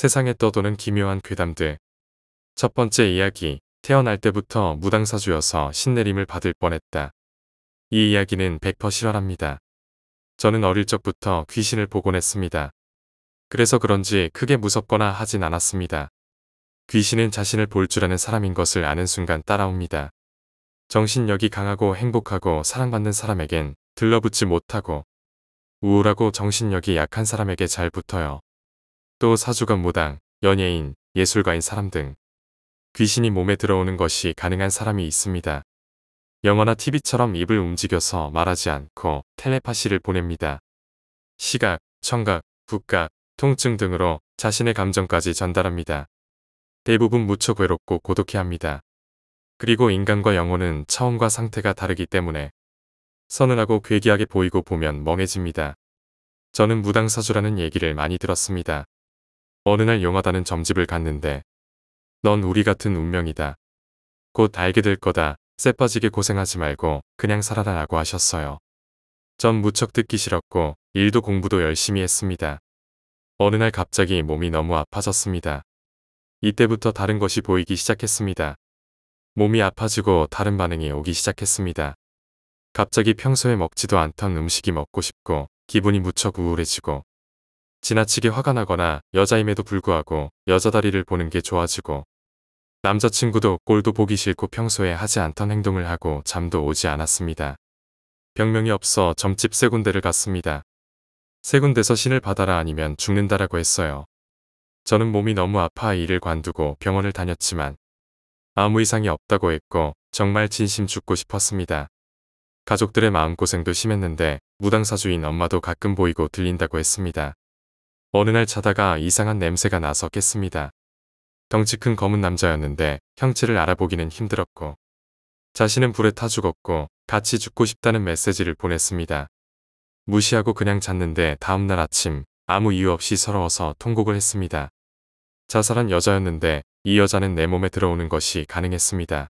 세상에 떠도는 기묘한 괴담들. 첫 번째 이야기, 태어날 때부터 무당사주여서 신내림을 받을 뻔했다. 이 이야기는 100% 실화랍니다. 저는 어릴 적부터 귀신을 보곤 했습니다. 그래서 그런지 크게 무섭거나 하진 않았습니다. 귀신은 자신을 볼 줄 아는 사람인 것을 아는 순간 따라옵니다. 정신력이 강하고 행복하고 사랑받는 사람에겐 들러붙지 못하고 우울하고 정신력이 약한 사람에게 잘 붙어요. 또 사주건 무당, 연예인, 예술가인 사람 등 귀신이 몸에 들어오는 것이 가능한 사람이 있습니다. 영어나 TV처럼 입을 움직여서 말하지 않고 텔레파시를 보냅니다. 시각, 청각, 국각, 통증 등으로 자신의 감정까지 전달합니다. 대부분 무척 외롭고 고독해 합니다. 그리고 인간과 영혼은 차원과 상태가 다르기 때문에 서늘하고 괴기하게 보이고 보면 멍해집니다. 저는 무당사주라는 얘기를 많이 들었습니다. 어느 날 용하다는 점집을 갔는데 넌 우리 같은 운명이다. 곧 알게 될 거다. 쎄빠지게 고생하지 말고 그냥 살아라라고 하셨어요. 전 무척 듣기 싫었고 일도 공부도 열심히 했습니다. 어느 날 갑자기 몸이 너무 아파졌습니다. 이때부터 다른 것이 보이기 시작했습니다. 몸이 아파지고 다른 반응이 오기 시작했습니다. 갑자기 평소에 먹지도 않던 음식이 먹고 싶고 기분이 무척 우울해지고 지나치게 화가 나거나 여자임에도 불구하고 여자 다리를 보는 게 좋아지고 남자친구도 꼴도 보기 싫고 평소에 하지 않던 행동을 하고 잠도 오지 않았습니다. 병명이 없어 점집 세 군데를 갔습니다. 세 군데서 신을 받아라 아니면 죽는다라고 했어요. 저는 몸이 너무 아파 일을 관두고 병원을 다녔지만 아무 이상이 없다고 했고 정말 진심 죽고 싶었습니다. 가족들의 마음고생도 심했는데 무당사주인 엄마도 가끔 보이고 들린다고 했습니다. 어느 날 자다가 이상한 냄새가 나서 깼습니다. 덩치 큰 검은 남자였는데 형체를 알아보기는 힘들었고 자신은 불에 타 죽었고 같이 죽고 싶다는 메시지를 보냈습니다. 무시하고 그냥 잤는데 다음날 아침 아무 이유 없이 서러워서 통곡을 했습니다. 자살한 여자였는데 이 여자는 내 몸에 들어오는 것이 가능했습니다.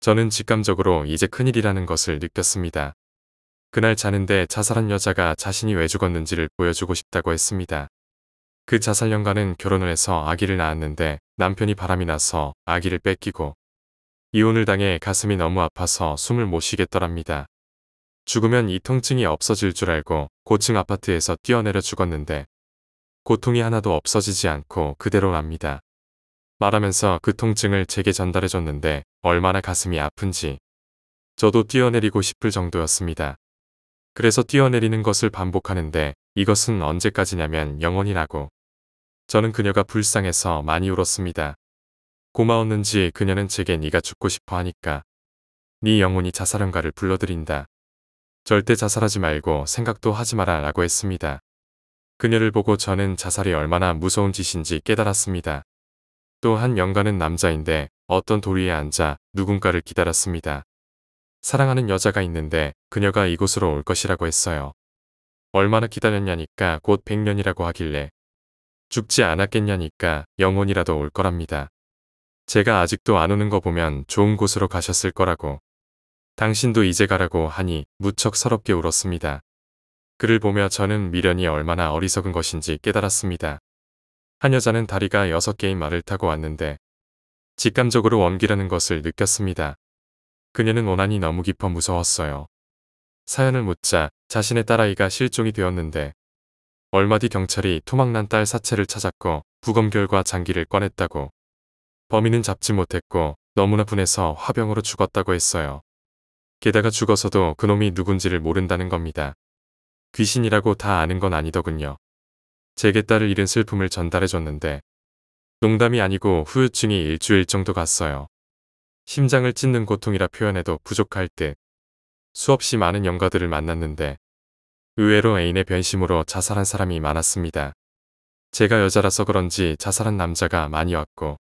저는 직감적으로 이제 큰일이라는 것을 느꼈습니다. 그날 자는데 자살한 여자가 자신이 왜 죽었는지를 보여주고 싶다고 했습니다. 그 자살 연가는 결혼을 해서 아기를 낳았는데 남편이 바람이 나서 아기를 뺏기고 이혼을 당해 가슴이 너무 아파서 숨을 못 쉬겠더랍니다. 죽으면 이 통증이 없어질 줄 알고 고층 아파트에서 뛰어내려 죽었는데 고통이 하나도 없어지지 않고 그대로 납니다. 말하면서 그 통증을 제게 전달해줬는데 얼마나 가슴이 아픈지 저도 뛰어내리고 싶을 정도였습니다. 그래서 뛰어내리는 것을 반복하는데 이것은 언제까지냐면 영원이라고. 저는 그녀가 불쌍해서 많이 울었습니다. 고마웠는지 그녀는 제게 네가 죽고 싶어 하니까. 네 영혼이 자살한가를 불러들인다. 절대 자살하지 말고 생각도 하지 마라 라고 했습니다. 그녀를 보고 저는 자살이 얼마나 무서운 짓인지 깨달았습니다. 또한 영가는 남자인데 어떤 도리에 앉아 누군가를 기다렸습니다. 사랑하는 여자가 있는데 그녀가 이곳으로 올 것이라고 했어요. 얼마나 기다렸냐니까 곧백년이라고 하길래 죽지 않았겠냐니까 영혼이라도 올 거랍니다. 제가 아직도 안 오는 거 보면 좋은 곳으로 가셨을 거라고. 당신도 이제 가라고 하니 무척 서럽게 울었습니다. 그를 보며 저는 미련이 얼마나 어리석은 것인지 깨달았습니다. 한 여자는 다리가 여섯 개인 말을 타고 왔는데 직감적으로 원기라는 것을 느꼈습니다. 그녀는 원한이 너무 깊어 무서웠어요. 사연을 묻자 자신의 딸아이가 실종이 되었는데 얼마 뒤 경찰이 토막난 딸 사체를 찾았고 부검 결과 장기를 꺼냈다고 범인은 잡지 못했고 너무나 분해서 화병으로 죽었다고 했어요. 게다가 죽어서도 그놈이 누군지를 모른다는 겁니다. 귀신이라고 다 아는 건 아니더군요. 제게 딸을 잃은 슬픔을 전달해줬는데 농담이 아니고 후유증이 일주일 정도 갔어요. 심장을 찢는 고통이라 표현해도 부족할 듯 수없이 많은 영가들을 만났는데 의외로 애인의 변심으로 자살한 사람이 많았습니다. 제가 여자라서 그런지 자살한 남자가 많이 왔고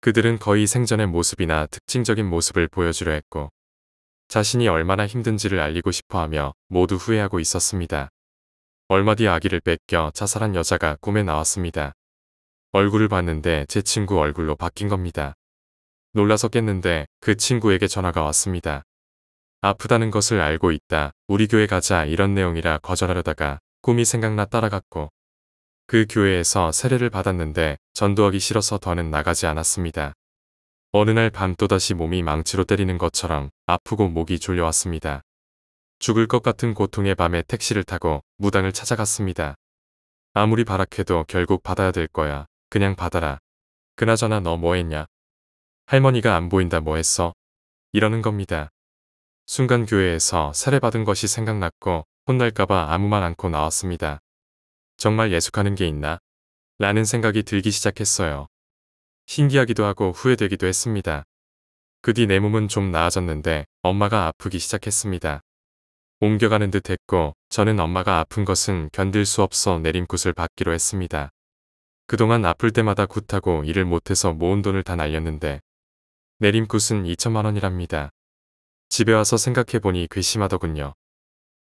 그들은 거의 생전의 모습이나 특징적인 모습을 보여주려 했고 자신이 얼마나 힘든지를 알리고 싶어하며 모두 후회하고 있었습니다. 얼마 뒤 아기를 뺏겨 자살한 여자가 꿈에 나왔습니다. 얼굴을 봤는데 제 친구 얼굴로 바뀐 겁니다. 놀라서 깼는데 그 친구에게 전화가 왔습니다. 아프다는 것을 알고 있다. 우리 교회 가자 이런 내용이라 거절하려다가 꿈이 생각나 따라갔고 그 교회에서 세례를 받았는데 전도하기 싫어서 더는 나가지 않았습니다. 어느 날 밤 또다시 몸이 망치로 때리는 것처럼 아프고 목이 졸려왔습니다. 죽을 것 같은 고통의 밤에 택시를 타고 무당을 찾아갔습니다. 아무리 바악해도 결국 받아야 될 거야. 그냥 받아라. 그나저나 너 뭐했냐? 할머니가 안 보인다 뭐 했어? 이러는 겁니다. 순간 교회에서 살해받은 것이 생각났고 혼날까봐 아무 말 않고 나왔습니다. 정말 예숙하는 게 있나? 라는 생각이 들기 시작했어요. 신기하기도 하고 후회되기도 했습니다. 그 뒤 내 몸은 좀 나아졌는데 엄마가 아프기 시작했습니다. 옮겨가는 듯 했고 저는 엄마가 아픈 것은 견딜 수 없어 내림굿을 받기로 했습니다. 그동안 아플 때마다 굿하고 일을 못해서 모은 돈을 다 날렸는데 내림굿은 2천만원이랍니다. 집에 와서 생각해보니 괘씸하더군요.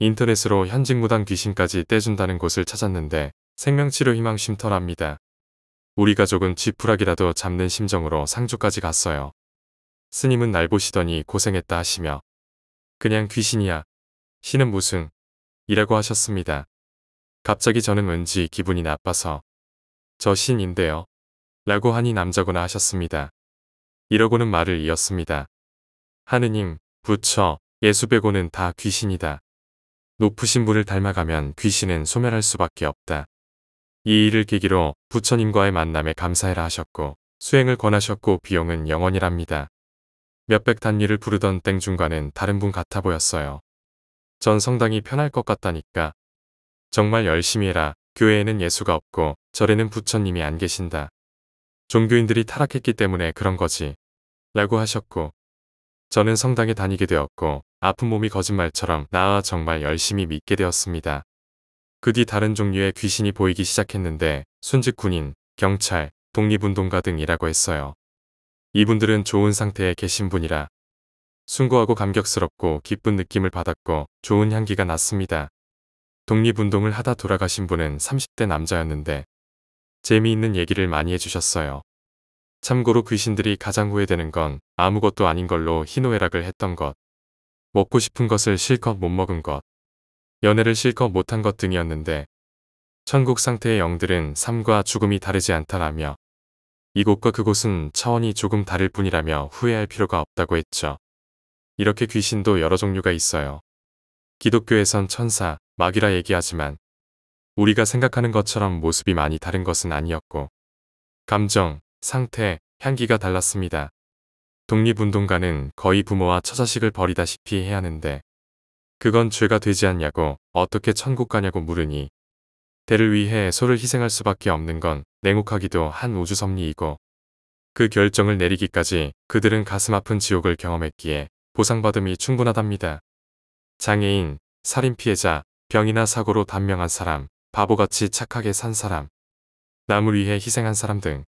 인터넷으로 현직 무당 귀신까지 떼준다는 곳을 찾았는데 생명치료 희망 쉼터랍니다. 우리 가족은 쥐푸락이라도 잡는 심정으로 상주까지 갔어요. 스님은 날 보시더니 고생했다 하시며 그냥 귀신이야. 신은 무슨 이라고 하셨습니다. 갑자기 저는 왠지 기분이 나빠서 저 신인데요. 라고 하니 남자구나 하셨습니다. 이러고는 말을 이었습니다. 하느님, 부처, 예수 배고는다 귀신이다. 높으신 분을 닮아가면 귀신은 소멸할 수밖에 없다. 이 일을 계기로 부처님과의 만남에 감사해라 하셨고 수행을 권하셨고 비용은 영원이랍니다. 몇백 단위를 부르던 땡중과는 다른 분 같아 보였어요. 전 성당이 편할 것 같다니까. 정말 열심히 해라. 교회에는 예수가 없고 절에는 부처님이 안 계신다. 종교인들이 타락했기 때문에 그런 거지. 라고 하셨고 저는 성당에 다니게 되었고 아픈 몸이 거짓말처럼 나와 정말 열심히 믿게 되었습니다. 그 뒤 다른 종류의 귀신이 보이기 시작했는데 순직 군인, 경찰, 독립운동가 등이라고 했어요. 이분들은 좋은 상태에 계신 분이라 순고하고 감격스럽고 기쁜 느낌을 받았고 좋은 향기가 났습니다. 독립운동을 하다 돌아가신 분은 30대 남자였는데 재미있는 얘기를 많이 해주셨어요. 참고로 귀신들이 그 가장 후회되는 건 아무것도 아닌 걸로 희노애락을 했던 것, 먹고 싶은 것을 실컷 못 먹은 것, 연애를 실컷 못 한 것 등이었는데 천국 상태의 영들은 삶과 죽음이 다르지 않다라며 이곳과 그곳은 차원이 조금 다를 뿐이라며 후회할 필요가 없다고 했죠. 이렇게 귀신도 여러 종류가 있어요. 기독교에선 천사, 마귀라 얘기하지만 우리가 생각하는 것처럼 모습이 많이 다른 것은 아니었고 감정, 상태, 향기가 달랐습니다. 독립운동가는 거의 부모와 처자식을 버리다시피 해야 하는데 그건 죄가 되지 않냐고 어떻게 천국 가냐고 물으니 대를 위해 소를 희생할 수밖에 없는 건 냉혹하기도 한 우주 섭리이고 그 결정을 내리기까지 그들은 가슴 아픈 지옥을 경험했기에 보상받음이 충분하답니다. 장애인, 살인 피해자, 병이나 사고로 단명한 사람, 바보같이 착하게 산 사람, 남을 위해 희생한 사람 등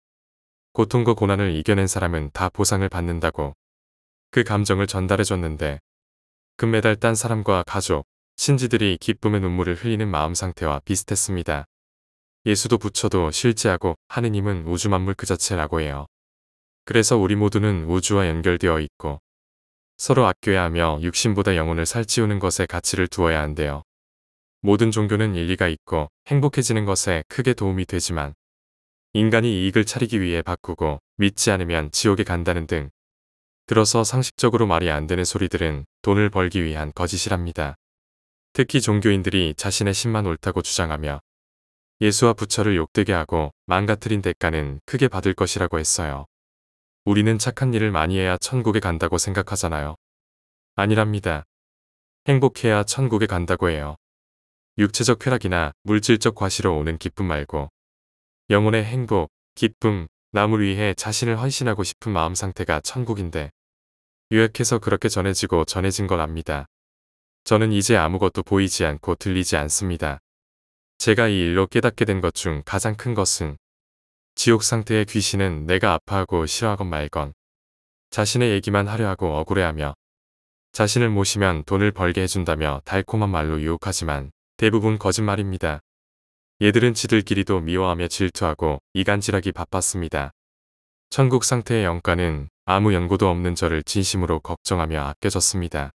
고통과 고난을 이겨낸 사람은 다 보상을 받는다고 그 감정을 전달해줬는데 금메달 딴 사람과 가족, 신지들이 기쁨의 눈물을 흘리는 마음 상태와 비슷했습니다. 예수도 부처도 실제하고 하느님은 우주 만물 그 자체라고 해요. 그래서 우리 모두는 우주와 연결되어 있고 서로 아껴야 하며 육신보다 영혼을 살찌우는 것에 가치를 두어야 한대요. 모든 종교는 일리가 있고 행복해지는 것에 크게 도움이 되지만 인간이 이익을 차리기 위해 바꾸고 믿지 않으면 지옥에 간다는 등 들어서 상식적으로 말이 안 되는 소리들은 돈을 벌기 위한 거짓이랍니다. 특히 종교인들이 자신의 신만 옳다고 주장하며 예수와 부처를 욕되게 하고 망가뜨린 대가는 크게 받을 것이라고 했어요. 우리는 착한 일을 많이 해야 천국에 간다고 생각하잖아요. 아니랍니다. 행복해야 천국에 간다고 해요. 육체적 쾌락이나 물질적 과시로 오는 기쁨 말고 영혼의 행복, 기쁨, 남을 위해 자신을 헌신하고 싶은 마음 상태가 천국인데 유약해서 그렇게 전해지고 전해진 걸 압니다. 저는 이제 아무것도 보이지 않고 들리지 않습니다. 제가 이 일로 깨닫게 된 것 중 가장 큰 것은 지옥 상태의 귀신은 내가 아파하고 싫어하건 말건 자신의 얘기만 하려 하고 억울해하며 자신을 모시면 돈을 벌게 해준다며 달콤한 말로 유혹하지만 대부분 거짓말입니다. 얘들은 지들끼리도 미워하며 질투하고 이간질하기 바빴습니다. 천국 상태의 영가는 아무 연고도 없는 저를 진심으로 걱정하며 아껴졌습니다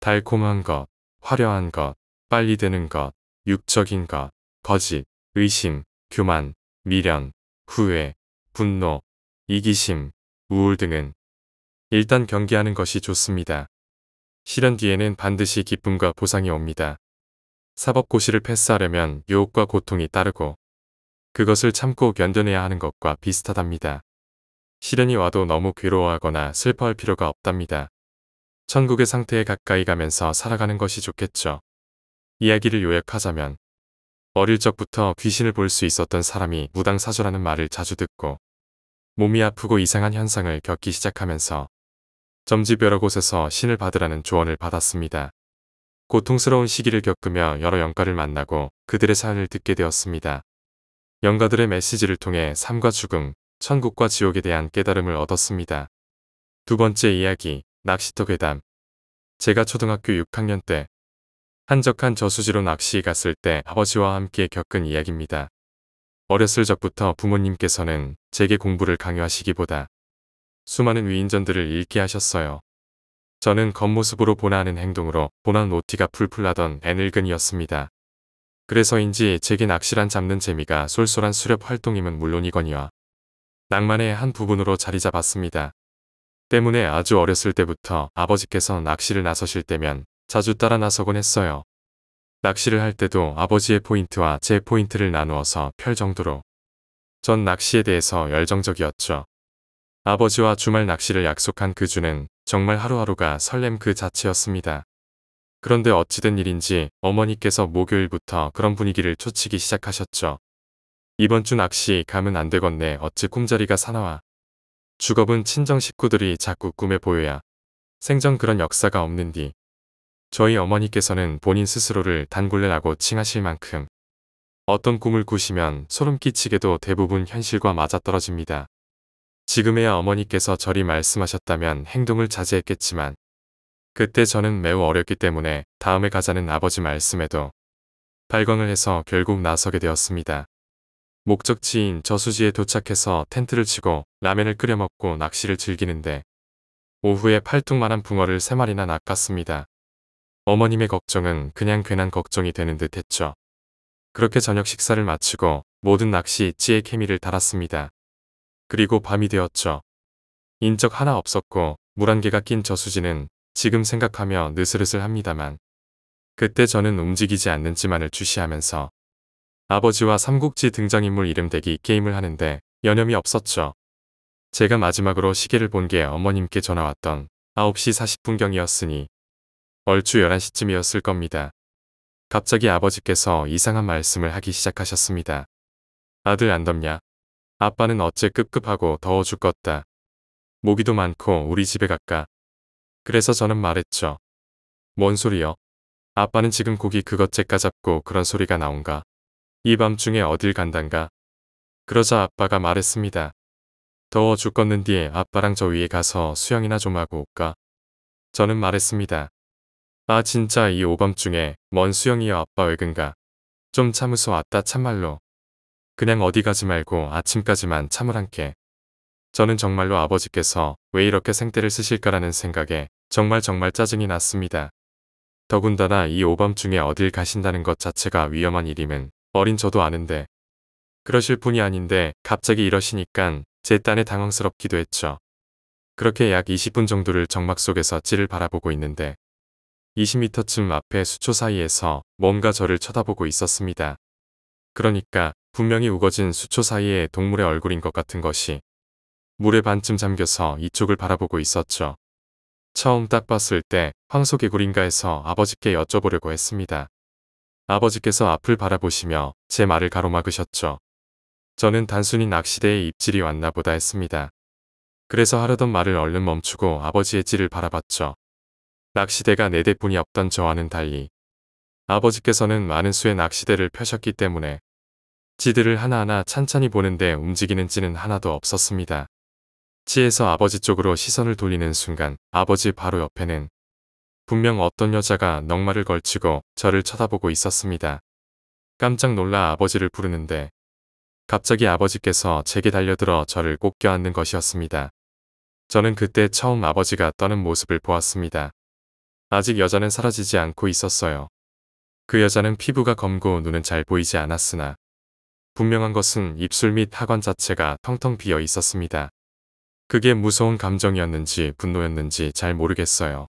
달콤한 것, 화려한 것, 빨리 되는 것, 육적인 것, 거짓, 의심, 교만, 미련, 후회, 분노, 이기심, 우울 등은 일단 경계하는 것이 좋습니다. 실현 뒤에는 반드시 기쁨과 보상이 옵니다. 사법고시를 패스하려면 유혹과 고통이 따르고 그것을 참고 견뎌내야 하는 것과 비슷하답니다. 시련이 와도 너무 괴로워하거나 슬퍼할 필요가 없답니다. 천국의 상태에 가까이 가면서 살아가는 것이 좋겠죠. 이야기를 요약하자면 어릴 적부터 귀신을 볼 수 있었던 사람이 무당사조라는 말을 자주 듣고 몸이 아프고 이상한 현상을 겪기 시작하면서 점지 여러 곳에서 신을 받으라는 조언을 받았습니다. 고통스러운 시기를 겪으며 여러 영가를 만나고 그들의 사연을 듣게 되었습니다. 영가들의 메시지를 통해 삶과 죽음, 천국과 지옥에 대한 깨달음을 얻었습니다. 두 번째 이야기, 낚시터 괴담. 제가 초등학교 6학년 때 한적한 저수지로 낚시 갔을 때 아버지와 함께 겪은 이야기입니다. 어렸을 적부터 부모님께서는 제게 공부를 강요하시기보다 수많은 위인전들을 읽게 하셨어요. 저는 겉모습으로 보나하는 행동으로 보난 오티가 풀풀 나던 애늙은이었습니다. 그래서인지 제게 낚시란 잡는 재미가 쏠쏠한 수렵 활동임은 물론이거니와 낭만의 한 부분으로 자리 잡았습니다. 때문에 아주 어렸을 때부터 아버지께서 낚시를 나서실 때면 자주 따라 나서곤 했어요. 낚시를 할 때도 아버지의 포인트와 제 포인트를 나누어서 펼 정도로 전 낚시에 대해서 열정적이었죠. 아버지와 주말 낚시를 약속한 그 주는 정말 하루하루가 설렘 그 자체였습니다. 그런데 어찌된 일인지 어머니께서 목요일부터 그런 분위기를 초치기 시작하셨죠. 이번 주 낚시 가면 안 되겠네 어찌 꿈자리가 사나와. 주업은 친정 식구들이 자꾸 꿈에 보여야 생전 그런 역사가 없는디. 저희 어머니께서는 본인 스스로를 단골레라고 칭하실 만큼 어떤 꿈을 꾸시면 소름 끼치게도 대부분 현실과 맞아떨어집니다. 지금에야 어머니께서 저리 말씀하셨다면 행동을 자제했겠지만 그때 저는 매우 어렸기 때문에 다음에 가자는 아버지 말씀에도 발광을 해서 결국 나서게 되었습니다. 목적지인 저수지에 도착해서 텐트를 치고 라면을 끓여 먹고 낚시를 즐기는데 오후에 팔뚝만한 붕어를 3마리나 낚았습니다. 어머님의 걱정은 그냥 괜한 걱정이 되는 듯 했죠. 그렇게 저녁 식사를 마치고 모든 낚시 입지에 케미를 달았습니다. 그리고 밤이 되었죠. 인적 하나 없었고 물 한 개가 낀 저수지는 지금 생각하며 느슬느슬 합니다만 그때 저는 움직이지 않는 지만을 주시하면서 아버지와 삼국지 등장인물 이름 대기 게임을 하는데 여념이 없었죠. 제가 마지막으로 시계를 본 게 어머님께 전화왔던 9시 40분경이었으니 얼추 11시쯤이었을 겁니다. 갑자기 아버지께서 이상한 말씀을 하기 시작하셨습니다. 아들 안 덥냐? 아빠는 어째 급급하고 더워 죽겠다. 모기도 많고 우리 집에 갈까. 그래서 저는 말했죠. 뭔소리여 아빠는 지금 고기 그것째 까잡고 그런 소리가 나온가. 이 밤중에 어딜 간단가. 그러자 아빠가 말했습니다. 더워 죽겄는디 아빠랑 저 위에 가서 수영이나 좀 하고 올까. 저는 말했습니다. 아 진짜 이 오밤중에 뭔 수영이여 아빠 왜근가좀 참으소 왔다 참말로. 그냥 어디 가지 말고 아침까지만 참으란께. 저는 정말로 아버지께서 왜 이렇게 생떼를 쓰실까라는 생각에 정말 정말 짜증이 났습니다. 더군다나 이 오밤중에 어딜 가신다는 것 자체가 위험한 일임은 어린 저도 아는데 그러실 분이 아닌데 갑자기 이러시니깐 제 딴에 당황스럽기도 했죠. 그렇게 약 20분 정도를 정막 속에서 찌를 바라보고 있는데 20m쯤 앞에 수초 사이에서 뭔가 저를 쳐다보고 있었습니다. 그러니까 분명히 우거진 수초 사이에 동물의 얼굴인 것 같은 것이 물에 반쯤 잠겨서 이쪽을 바라보고 있었죠. 처음 딱 봤을 때 황소개구리인가 해서 아버지께 여쭤보려고 했습니다. 아버지께서 앞을 바라보시며 제 말을 가로막으셨죠. 저는 단순히 낚시대의 입질이 왔나 보다 했습니다. 그래서 하려던 말을 얼른 멈추고 아버지의 찌를 바라봤죠. 낚시대가 네 대뿐이 없던 저와는 달리 아버지께서는 많은 수의 낚시대를 펴셨기 때문에 지들을 하나하나 찬찬히 보는데 움직이는 지는 하나도 없었습니다. 지에서 아버지 쪽으로 시선을 돌리는 순간 아버지 바로 옆에는 분명 어떤 여자가 넝마를 걸치고 저를 쳐다보고 있었습니다. 깜짝 놀라 아버지를 부르는데 갑자기 아버지께서 제게 달려들어 저를 꼭 껴안는 것이었습니다. 저는 그때 처음 아버지가 떠는 모습을 보았습니다. 아직 여자는 사라지지 않고 있었어요. 그 여자는 피부가 검고 눈은 잘 보이지 않았으나 분명한 것은 입술 및 하관 자체가 텅텅 비어 있었습니다. 그게 무서운 감정이었는지 분노였는지 잘 모르겠어요.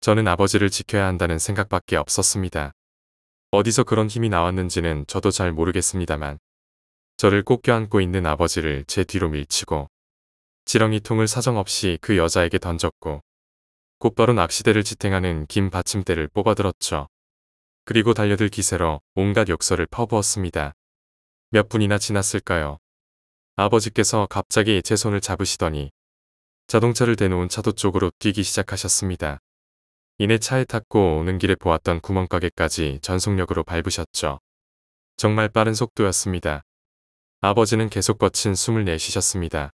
저는 아버지를 지켜야 한다는 생각밖에 없었습니다. 어디서 그런 힘이 나왔는지는 저도 잘 모르겠습니다만 저를 꼭 껴안고 있는 아버지를 제 뒤로 밀치고 지렁이통을 사정없이 그 여자에게 던졌고 곧바로 낚시대를 지탱하는 긴 받침대를 뽑아들었죠. 그리고 달려들 기세로 온갖 욕설을 퍼부었습니다. 몇 분이나 지났을까요? 아버지께서 갑자기 제 손을 잡으시더니 자동차를 대놓은 차도 쪽으로 뛰기 시작하셨습니다. 이내 차에 탔고 오는 길에 보았던 구멍가게까지 전속력으로 밟으셨죠. 정말 빠른 속도였습니다. 아버지는 계속 거친 숨을 내쉬셨습니다.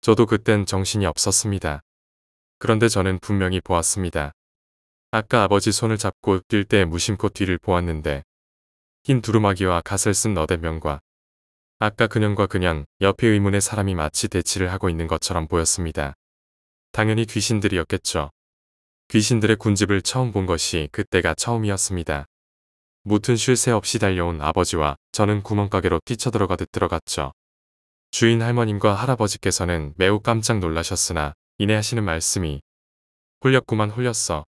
저도 그땐 정신이 없었습니다. 그런데 저는 분명히 보았습니다. 아까 아버지 손을 잡고 뛸 때 무심코 뒤를 보았는데 흰 두루마기와 갓을 쓴 너댓명과 아까 그년과 그냥 옆에 의문의 사람이 마치 대치를 하고 있는 것처럼 보였습니다. 당연히 귀신들이었겠죠. 귀신들의 군집을 처음 본 것이 그때가 처음이었습니다. 무튼 쉴 새 없이 달려온 아버지와 저는 구멍가게로 뛰쳐들어가듯 들어갔죠. 주인 할머님과 할아버지께서는 매우 깜짝 놀라셨으나 이내 하시는 말씀이 홀렸구만 홀렸어.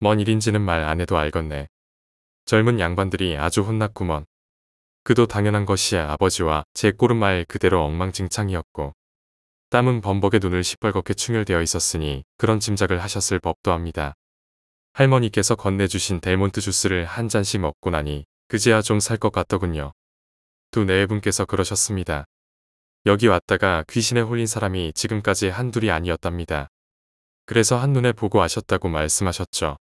뭔 일인지는 말 안 해도 알겠네. 젊은 양반들이 아주 혼났구먼. 그도 당연한 것이 아버지와 제 꼬름말 그대로 엉망진창이었고 땀은 범벅의 눈을 시뻘겋게 충혈되어 있었으니 그런 짐작을 하셨을 법도 합니다. 할머니께서 건네주신 델몬트 주스를 한 잔씩 먹고 나니 그제야 좀 살 것 같더군요. 두 내외분께서 그러셨습니다. 여기 왔다가 귀신에 홀린 사람이 지금까지 한둘이 아니었답니다. 그래서 한눈에 보고 아셨다고 말씀하셨죠.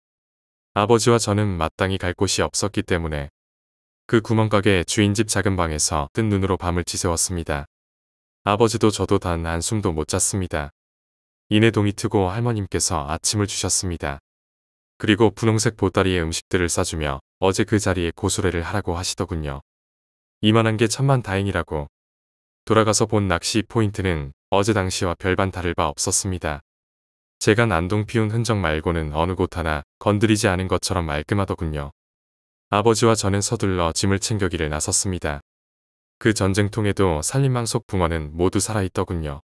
아버지와 저는 마땅히 갈 곳이 없었기 때문에 그 구멍가게 주인집 작은 방에서 뜬 눈으로 밤을 지새웠습니다. 아버지도 저도 단 한숨도 못 잤습니다. 이내 동이 트고 할머님께서 아침을 주셨습니다. 그리고 분홍색 보따리에 음식들을 싸주며 어제 그 자리에 고수레를 하라고 하시더군요. 이만한 게 천만 다행이라고. 돌아가서 본 낚시 포인트는 어제 당시와 별반 다를 바 없었습니다. 제가 난동 피운 흔적 말고는 어느 곳 하나 건드리지 않은 것처럼 말끔하더군요. 아버지와 저는 서둘러 짐을 챙겨기를 나섰습니다. 그 전쟁통에도 살림망 속 붕어는 모두 살아있더군요.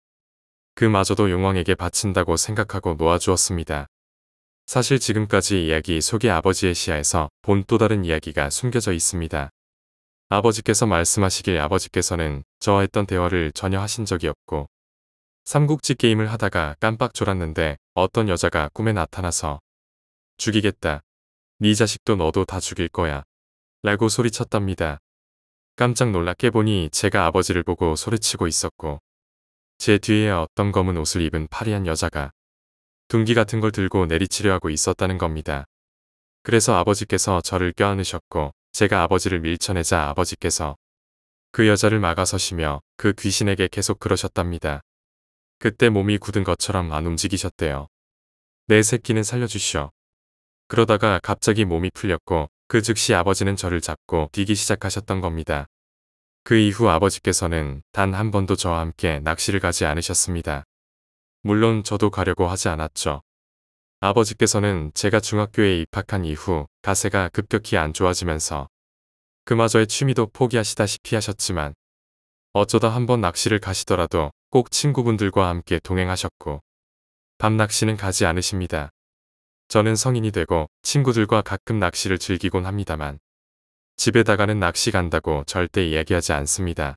그마저도 용왕에게 바친다고 생각하고 놓아주었습니다. 사실 지금까지 이야기 속의 아버지의 시야에서 본 또 다른 이야기가 숨겨져 있습니다. 아버지께서 말씀하시길 아버지께서는 저와 했던 대화를 전혀 하신 적이 없고 삼국지 게임을 하다가 깜빡 졸았는데 어떤 여자가 꿈에 나타나서 죽이겠다. 네 자식도 너도 다 죽일 거야. 라고 소리쳤답니다. 깜짝 놀라 깨보니 제가 아버지를 보고 소리치고 있었고 제 뒤에 어떤 검은 옷을 입은 파리한 여자가 둔기 같은 걸 들고 내리치려 하고 있었다는 겁니다. 그래서 아버지께서 저를 껴안으셨고 제가 아버지를 밀쳐내자 아버지께서 그 여자를 막아서시며 그 귀신에게 계속 그러셨답니다. 그때 몸이 굳은 것처럼 안 움직이셨대요. 내 새끼는 살려주시오. 그러다가 갑자기 몸이 풀렸고 그 즉시 아버지는 저를 잡고 뛰기 시작하셨던 겁니다. 그 이후 아버지께서는 단 한 번도 저와 함께 낚시를 가지 않으셨습니다. 물론 저도 가려고 하지 않았죠. 아버지께서는 제가 중학교에 입학한 이후 가세가 급격히 안 좋아지면서 그마저의 취미도 포기하시다시피 하셨지만 어쩌다 한 번 낚시를 가시더라도 꼭 친구분들과 함께 동행하셨고 밤 낚시는 가지 않으십니다. 저는 성인이 되고 친구들과 가끔 낚시를 즐기곤 합니다만 집에다가는 낚시 간다고 절대 이야기하지 않습니다.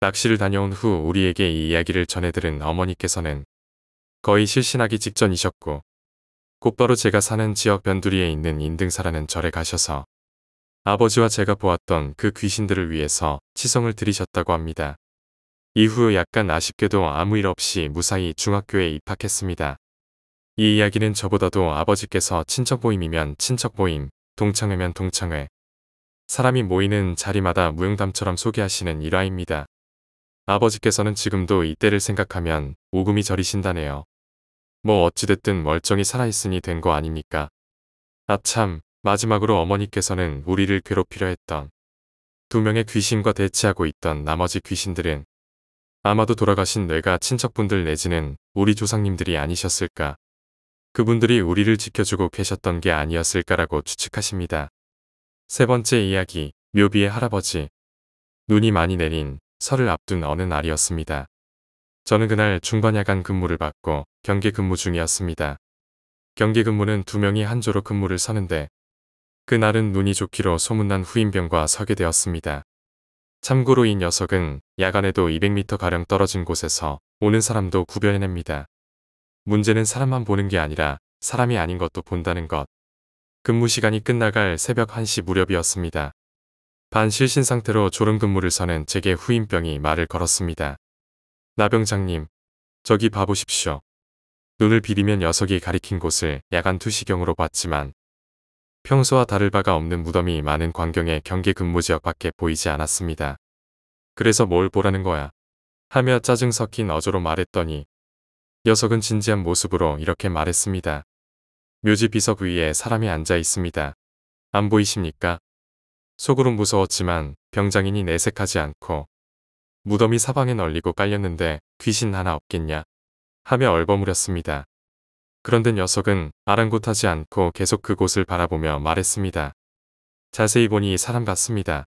낚시를 다녀온 후 우리에게 이 이야기를 전해들은 어머니께서는 거의 실신하기 직전이셨고 곧바로 제가 사는 지역 변두리에 있는 인등사라는 절에 가셔서 아버지와 제가 보았던 그 귀신들을 위해서 치성을 들이셨다고 합니다. 이후 약간 아쉽게도 아무 일 없이 무사히 중학교에 입학했습니다. 이 이야기는 저보다도 아버지께서 친척 모임이면 친척 모임, 동창회면 동창회, 사람이 모이는 자리마다 무용담처럼 소개하시는 일화입니다. 아버지께서는 지금도 이때를 생각하면 오금이 저리신다네요. 뭐 어찌됐든 멀쩡히 살아있으니 된 거 아닙니까? 아참, 마지막으로 어머니께서는 우리를 괴롭히려 했던 두 명의 귀신과 대치하고 있던 나머지 귀신들은 아마도 돌아가신 내가 친척분들 내지는 우리 조상님들이 아니셨을까. 그분들이 우리를 지켜주고 계셨던 게 아니었을까라고 추측하십니다. 세 번째 이야기, 묘비의 할아버지. 눈이 많이 내린 설을 앞둔 어느 날이었습니다. 저는 그날 중반 야간 근무를 받고 경계 근무 중이었습니다. 경계 근무는 두 명이 한조로 근무를 서는데 그날은 눈이 좋기로 소문난 후임병과 서게 되었습니다. 참고로 이 녀석은 야간에도 200m가량 떨어진 곳에서 오는 사람도 구별해냅니다. 문제는 사람만 보는 게 아니라 사람이 아닌 것도 본다는 것. 근무 시간이 끝나갈 새벽 1시 무렵이었습니다. 반실신 상태로 졸음 근무를 서는 제게 후임병이 말을 걸었습니다. 나병장님, 저기 봐보십시오. 눈을 비비면 녀석이 가리킨 곳을 야간 투시경으로 봤지만 평소와 다를 바가 없는 무덤이 많은 광경에 경계 근무 지역 밖에 보이지 않았습니다. 그래서 뭘 보라는 거야. 하며 짜증 섞인 어조로 말했더니 녀석은 진지한 모습으로 이렇게 말했습니다. 묘지 비석 위에 사람이 앉아 있습니다. 안 보이십니까? 속으로 무서웠지만 병장인이 내색하지 않고 무덤이 사방에 널리고 깔렸는데 귀신 하나 없겠냐 하며 얼버무렸습니다. 그런데 녀석은 아랑곳하지 않고 계속 그곳을 바라보며 말했습니다. 자세히 보니 사람 같습니다.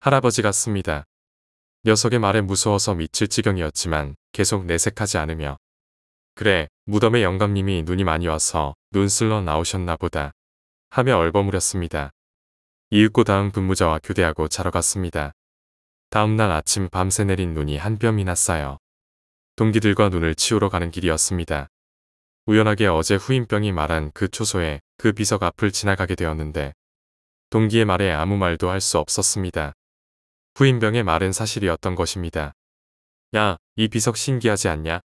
할아버지 같습니다. 녀석의 말에 무서워서 미칠 지경이었지만 계속 내색하지 않으며 그래 무덤의 영감님이 눈이 많이 와서 눈 쓸러 나오셨나 보다 하며 얼버무렸습니다. 이윽고 다음 근무자와 교대하고 자러 갔습니다. 다음날 아침 밤새 내린 눈이 한 뼘이나 쌓여 동기들과 눈을 치우러 가는 길이었습니다. 우연하게 어제 후임병이 말한 그 초소에 그 비석 앞을 지나가게 되었는데 동기의 말에 아무 말도 할 수 없었습니다. 후임병의 말은 사실이었던 것입니다. 야, 이 비석 신기하지 않냐?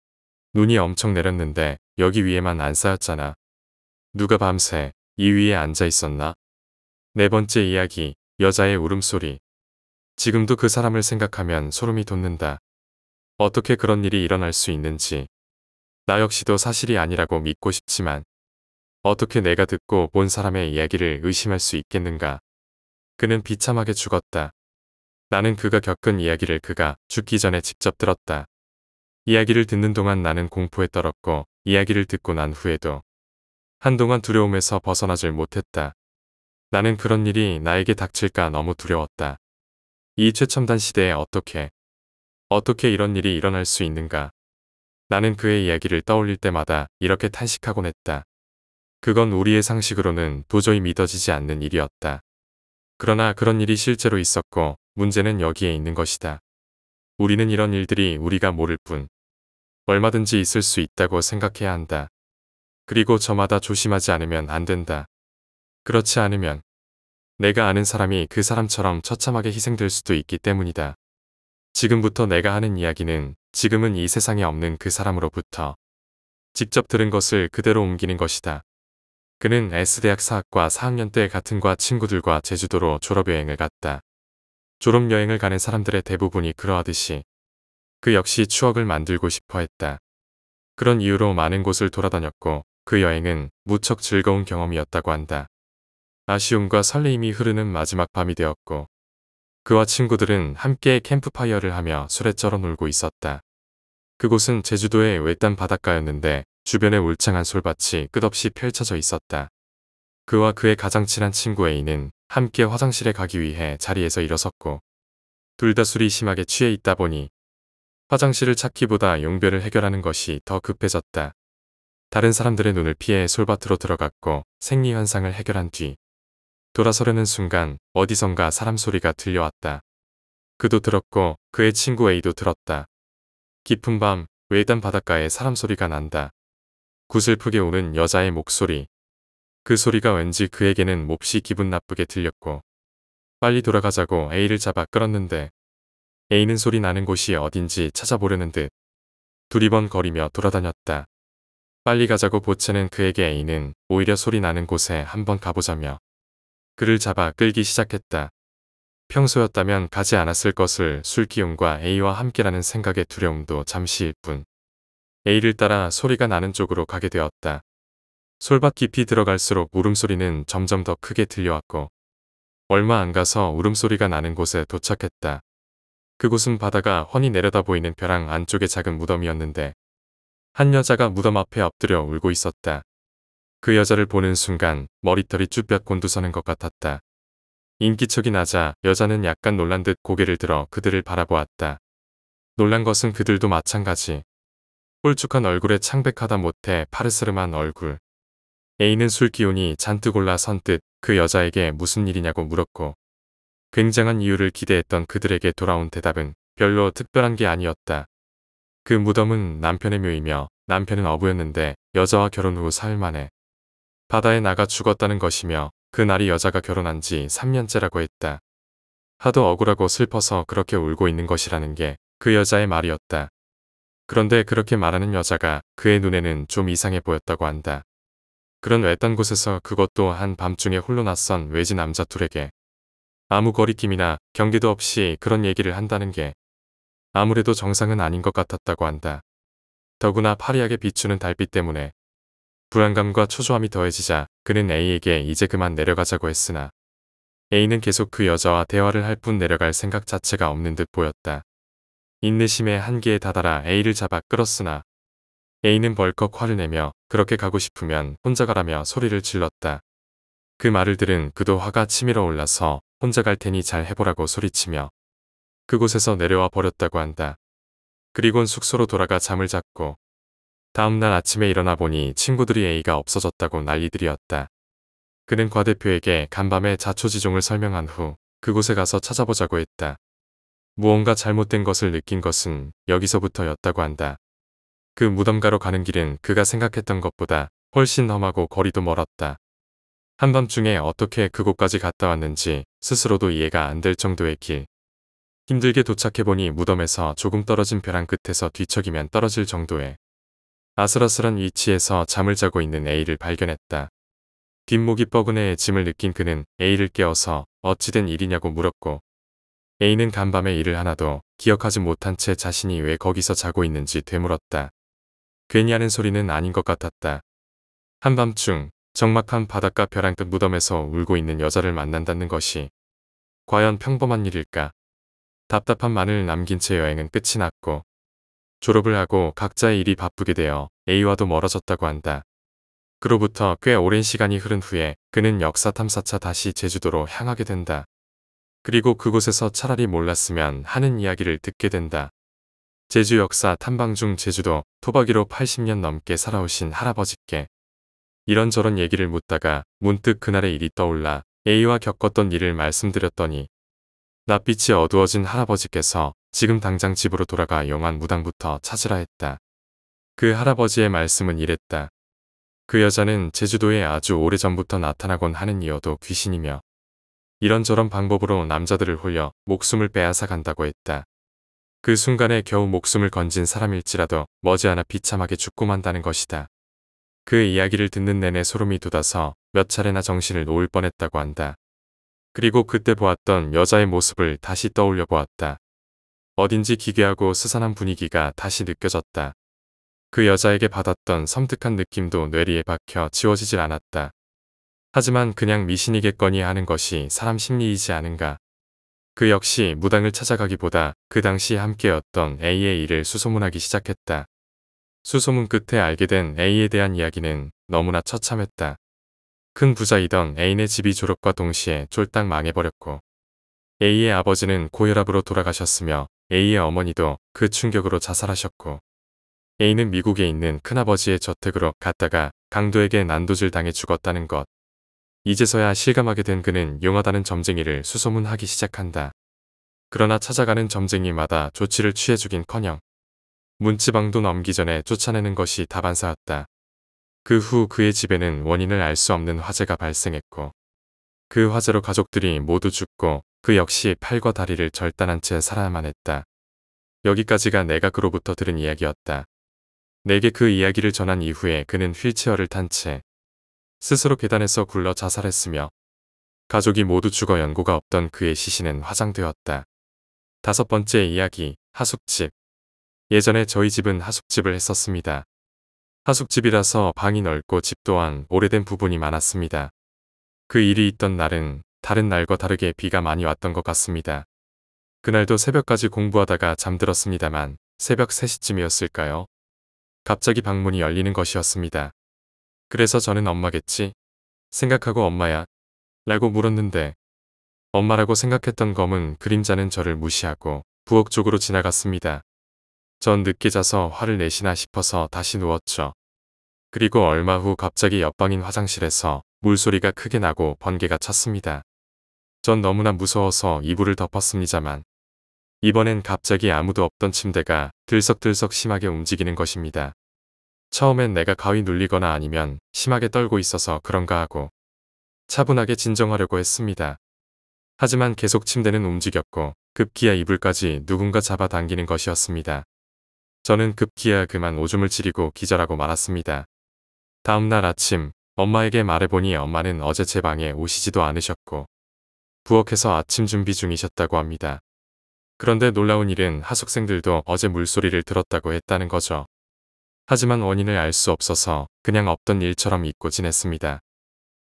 눈이 엄청 내렸는데 여기 위에만 안 쌓였잖아. 누가 밤새 이 위에 앉아 있었나? 네 번째 이야기, 여자의 울음소리. 지금도 그 사람을 생각하면 소름이 돋는다. 어떻게 그런 일이 일어날 수 있는지 나 역시도 사실이 아니라고 믿고 싶지만 어떻게 내가 듣고 본 사람의 이야기를 의심할 수 있겠는가. 그는 비참하게 죽었다. 나는 그가 겪은 이야기를 그가 죽기 전에 직접 들었다. 이야기를 듣는 동안 나는 공포에 떨었고 이야기를 듣고 난 후에도 한동안 두려움에서 벗어나질 못했다. 나는 그런 일이 나에게 닥칠까 너무 두려웠다. 이 최첨단 시대에 어떻게, 어떻게 이런 일이 일어날 수 있는가. 나는 그의 이야기를 떠올릴 때마다 이렇게 탄식하곤 했다. 그건 우리의 상식으로는 도저히 믿어지지 않는 일이었다. 그러나 그런 일이 실제로 있었고 문제는 여기에 있는 것이다. 우리는 이런 일들이 우리가 모를 뿐 얼마든지 있을 수 있다고 생각해야 한다. 그리고 저마다 조심하지 않으면 안 된다. 그렇지 않으면 내가 아는 사람이 그 사람처럼 처참하게 희생될 수도 있기 때문이다. 지금부터 내가 하는 이야기는 지금은 이 세상에 없는 그 사람으로부터 직접 들은 것을 그대로 옮기는 것이다. 그는 S대학 사학과 4학년 때 같은 과 친구들과 제주도로 졸업여행을 갔다. 졸업여행을 가는 사람들의 대부분이 그러하듯이 그 역시 추억을 만들고 싶어 했다. 그런 이유로 많은 곳을 돌아다녔고 그 여행은 무척 즐거운 경험이었다고 한다. 아쉬움과 설레임이 흐르는 마지막 밤이 되었고 그와 친구들은 함께 캠프파이어를 하며 술에 쩔어 놀고 있었다. 그곳은 제주도의 외딴 바닷가였는데 주변에 울창한 솔밭이 끝없이 펼쳐져 있었다. 그와 그의 가장 친한 친구 A는 함께 화장실에 가기 위해 자리에서 일어섰고 둘 다 술이 심하게 취해 있다 보니 화장실을 찾기보다 용변을 해결하는 것이 더 급해졌다. 다른 사람들의 눈을 피해 솔밭으로 들어갔고 생리현상을 해결한 뒤 돌아서려는 순간 어디선가 사람 소리가 들려왔다. 그도 들었고 그의 친구 A도 들었다. 깊은 밤 외딴 바닷가에 사람 소리가 난다. 구슬프게 우는 여자의 목소리. 그 소리가 왠지 그에게는 몹시 기분 나쁘게 들렸고 빨리 돌아가자고 A를 잡아 끌었는데 A는 소리 나는 곳이 어딘지 찾아보려는 듯 두리번거리며 돌아다녔다. 빨리 가자고 보채는 그에게 A는 오히려 소리 나는 곳에 한번 가보자며 그를 잡아 끌기 시작했다. 평소였다면 가지 않았을 것을 술기운과 A와 함께라는 생각의 두려움도 잠시일 뿐. A를 따라 소리가 나는 쪽으로 가게 되었다. 솔밭 깊이 들어갈수록 울음소리는 점점 더 크게 들려왔고 얼마 안 가서 울음소리가 나는 곳에 도착했다. 그곳은 바다가 훤히 내려다 보이는 벼랑 안쪽의 작은 무덤이었는데 한 여자가 무덤 앞에 엎드려 울고 있었다. 그 여자를 보는 순간 머리털이 쭈뼛 곤두서는 것 같았다. 인기척이 나자 여자는 약간 놀란 듯 고개를 들어 그들을 바라보았다. 놀란 것은 그들도 마찬가지. 홀쭉한 얼굴에 창백하다 못해 파르스름한 얼굴. A는 술 기운이 잔뜩 올라 선뜻 그 여자에게 무슨 일이냐고 물었고 굉장한 이유를 기대했던 그들에게 돌아온 대답은 별로 특별한 게 아니었다. 그 무덤은 남편의 묘이며 남편은 어부였는데 여자와 결혼 후 사흘 만에 바다에 나가 죽었다는 것이며 그날이 여자가 결혼한 지 3년째라고 했다. 하도 억울하고 슬퍼서 그렇게 울고 있는 것이라는 게 그 여자의 말이었다. 그런데 그렇게 말하는 여자가 그의 눈에는 좀 이상해 보였다고 한다. 그런 외딴 곳에서 그것도 한 밤중에 홀로 낯선 외지 남자 둘에게 아무 거리낌이나 경계도 없이 그런 얘기를 한다는 게 아무래도 정상은 아닌 것 같았다고 한다. 더구나 파리하게 비추는 달빛 때문에 불안감과 초조함이 더해지자 그는 A에게 이제 그만 내려가자고 했으나 A는 계속 그 여자와 대화를 할 뿐 내려갈 생각 자체가 없는 듯 보였다. 인내심의 한계에 다다라 A를 잡아 끌었으나 A는 벌컥 화를 내며 그렇게 가고 싶으면 혼자 가라며 소리를 질렀다. 그 말을 들은 그도 화가 치밀어 올라서 혼자 갈 테니 잘 해보라고 소리치며 그곳에서 내려와 버렸다고 한다. 그리곤 숙소로 돌아가 잠을 잤고 다음날 아침에 일어나 보니 친구들이 A가 없어졌다고 난리들이었다. 그는 과 대표에게 간밤에 자초지종을 설명한 후 그곳에 가서 찾아보자고 했다. 무언가 잘못된 것을 느낀 것은 여기서부터였다고 한다. 그 무덤가로 가는 길은 그가 생각했던 것보다 훨씬 험하고 거리도 멀었다. 한밤중에 어떻게 그곳까지 갔다 왔는지 스스로도 이해가 안 될 정도의 길. 힘들게 도착해보니 무덤에서 조금 떨어진 벼랑 끝에서 뒤척이면 떨어질 정도의 아슬아슬한 위치에서 잠을 자고 있는 A를 발견했다. 뒷목이 뻐근해짐을 느낀 그는 A를 깨워서 어찌된 일이냐고 물었고 A는 간밤에 일을 하나도 기억하지 못한 채 자신이 왜 거기서 자고 있는지 되물었다. 괜히 하는 소리는 아닌 것 같았다. 한밤중 정막한 바닷가 벼랑 끝 무덤에서 울고 있는 여자를 만난다는 것이 과연 평범한 일일까? 답답한 마음을 남긴 채 여행은 끝이 났고 졸업을 하고 각자의 일이 바쁘게 되어 A와도 멀어졌다고 한다. 그로부터 꽤 오랜 시간이 흐른 후에 그는 역사 탐사차 다시 제주도로 향하게 된다. 그리고 그곳에서 차라리 몰랐으면 하는 이야기를 듣게 된다. 제주 역사 탐방 중 제주도 토박이로 80년 넘게 살아오신 할아버지께 이런저런 얘기를 묻다가 문득 그날의 일이 떠올라 A와 겪었던 일을 말씀드렸더니 낯빛이 어두워진 할아버지께서 지금 당장 집으로 돌아가 용한 무당부터 찾으라 했다. 그 할아버지의 말씀은 이랬다. 그 여자는 제주도에 아주 오래전부터 나타나곤 하는 이어도 귀신이며 이런저런 방법으로 남자들을 홀려 목숨을 빼앗아 간다고 했다. 그 순간에 겨우 목숨을 건진 사람일지라도 머지않아 비참하게 죽고 만다는 것이다. 그 이야기를 듣는 내내 소름이 돋아서 몇 차례나 정신을 놓을 뻔했다고 한다. 그리고 그때 보았던 여자의 모습을 다시 떠올려 보았다. 어딘지 기괴하고 스산한 분위기가 다시 느껴졌다. 그 여자에게 받았던 섬뜩한 느낌도 뇌리에 박혀 지워지질 않았다. 하지만 그냥 미신이겠거니 하는 것이 사람 심리이지 않은가. 그 역시 무당을 찾아가기보다 그 당시 함께였던 A의 일을 수소문하기 시작했다. 수소문 끝에 알게 된 A에 대한 이야기는 너무나 처참했다. 큰 부자이던 A의 집이 졸업과 동시에 쫄딱 망해버렸고 A의 아버지는 고혈압으로 돌아가셨으며 A의 어머니도 그 충격으로 자살하셨고 A는 미국에 있는 큰아버지의 저택으로 갔다가 강도에게 난도질 당해 죽었다는 것. 이제서야 실감하게 된 그는 용하다는 점쟁이를 수소문하기 시작한다. 그러나 찾아가는 점쟁이마다 조치를 취해죽인커녕 문지방도 넘기 전에 쫓아내는 것이 다반사였다. 그 후 그의 집에는 원인을 알 수 없는 화재가 발생했고 그 화재로 가족들이 모두 죽고 그 역시 팔과 다리를 절단한 채 살아야만 했다. 여기까지가 내가 그로부터 들은 이야기였다. 내게 그 이야기를 전한 이후에 그는 휠체어를 탄 채 스스로 계단에서 굴러 자살했으며 가족이 모두 죽어 연고가 없던 그의 시신은 화장되었다. 다섯 번째 이야기, 하숙집. 예전에 저희 집은 하숙집을 했었습니다. 하숙집이라서 방이 넓고 집 또한 오래된 부분이 많았습니다. 그 일이 있던 날은 다른 날과 다르게 비가 많이 왔던 것 같습니다. 그날도 새벽까지 공부하다가 잠들었습니다만 새벽 3시쯤이었을까요? 갑자기 방문이 열리는 것이었습니다. 그래서 저는 엄마겠지? 생각하고 엄마야? 라고 물었는데 엄마라고 생각했던 검은 그림자는 저를 무시하고 부엌 쪽으로 지나갔습니다. 전 늦게 자서 화를 내시나 싶어서 다시 누웠죠. 그리고 얼마 후 갑자기 옆방인 화장실에서 물소리가 크게 나고 번개가 찼습니다. 전 너무나 무서워서 이불을 덮었습니다만 이번엔 갑자기 아무도 없던 침대가 들썩들썩 심하게 움직이는 것입니다. 처음엔 내가 가위 눌리거나 아니면 심하게 떨고 있어서 그런가 하고 차분하게 진정하려고 했습니다. 하지만 계속 침대는 움직였고 급기야 이불까지 누군가 잡아당기는 것이었습니다. 저는 급기야 그만 오줌을 지리고 기절하고 말았습니다. 다음날 아침 엄마에게 말해보니 엄마는 어제 제 방에 오시지도 않으셨고 부엌에서 아침 준비 중이셨다고 합니다. 그런데 놀라운 일은 하숙생들도 어제 물소리를 들었다고 했다는 거죠. 하지만 원인을 알 수 없어서 그냥 없던 일처럼 잊고 지냈습니다.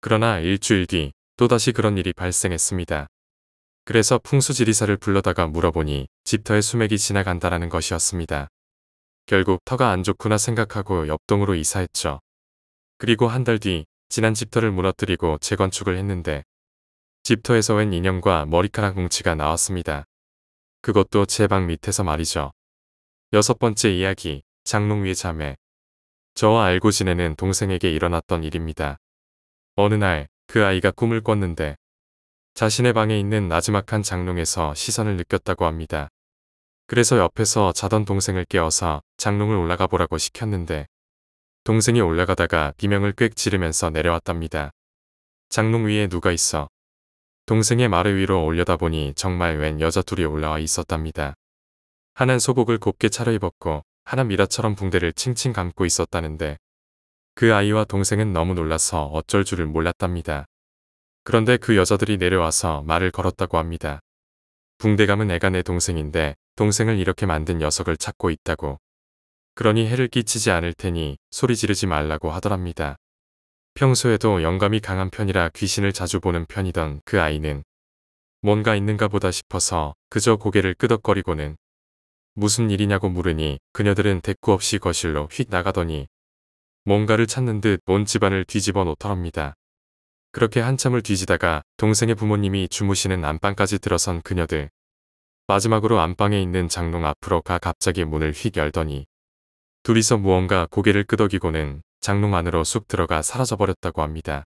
그러나 일주일 뒤 또다시 그런 일이 발생했습니다. 그래서 풍수지리사를 불러다가 물어보니 집터의 수맥이 지나간다라는 것이었습니다. 결국 터가 안 좋구나 생각하고 옆동으로 이사했죠. 그리고 한 달 뒤 지난 집터를 무너뜨리고 재건축을 했는데 집터에서 웬 인형과 머리카락 뭉치가 나왔습니다. 그것도 제 방 밑에서 말이죠. 여섯 번째 이야기, 장롱 위의 자매. 저와 알고 지내는 동생에게 일어났던 일입니다. 어느 날 그 아이가 꿈을 꿨는데 자신의 방에 있는 나지막한 장롱에서 시선을 느꼈다고 합니다. 그래서 옆에서 자던 동생을 깨워서 장롱을 올라가 보라고 시켰는데 동생이 올라가다가 비명을 꽥 지르면서 내려왔답니다. 장롱 위에 누가 있어 동생의 말을 위로 올려다보니 정말 웬 여자 둘이 올라와 있었답니다. 하나는 소복을 곱게 차려입었고 하나 미라처럼 붕대를 칭칭 감고 있었다는데 그 아이와 동생은 너무 놀라서 어쩔 줄을 몰랐답니다. 그런데 그 여자들이 내려와서 말을 걸었다고 합니다. 붕대감은 애가 내 동생인데 동생을 이렇게 만든 녀석을 찾고 있다고. 그러니 해를 끼치지 않을 테니 소리 지르지 말라고 하더랍니다. 평소에도 영감이 강한 편이라 귀신을 자주 보는 편이던 그 아이는 뭔가 있는가 보다 싶어서 그저 고개를 끄덕거리고는 무슨 일이냐고 물으니 그녀들은 대꾸 없이 거실로 휙 나가더니 뭔가를 찾는 듯 온 집안을 뒤집어 놓더랍니다. 그렇게 한참을 뒤지다가 동생의 부모님이 주무시는 안방까지 들어선 그녀들. 마지막으로 안방에 있는 장롱 앞으로 가 갑자기 문을 휙 열더니 둘이서 무언가 고개를 끄덕이고는 장롱 안으로 쑥 들어가 사라져버렸다고 합니다.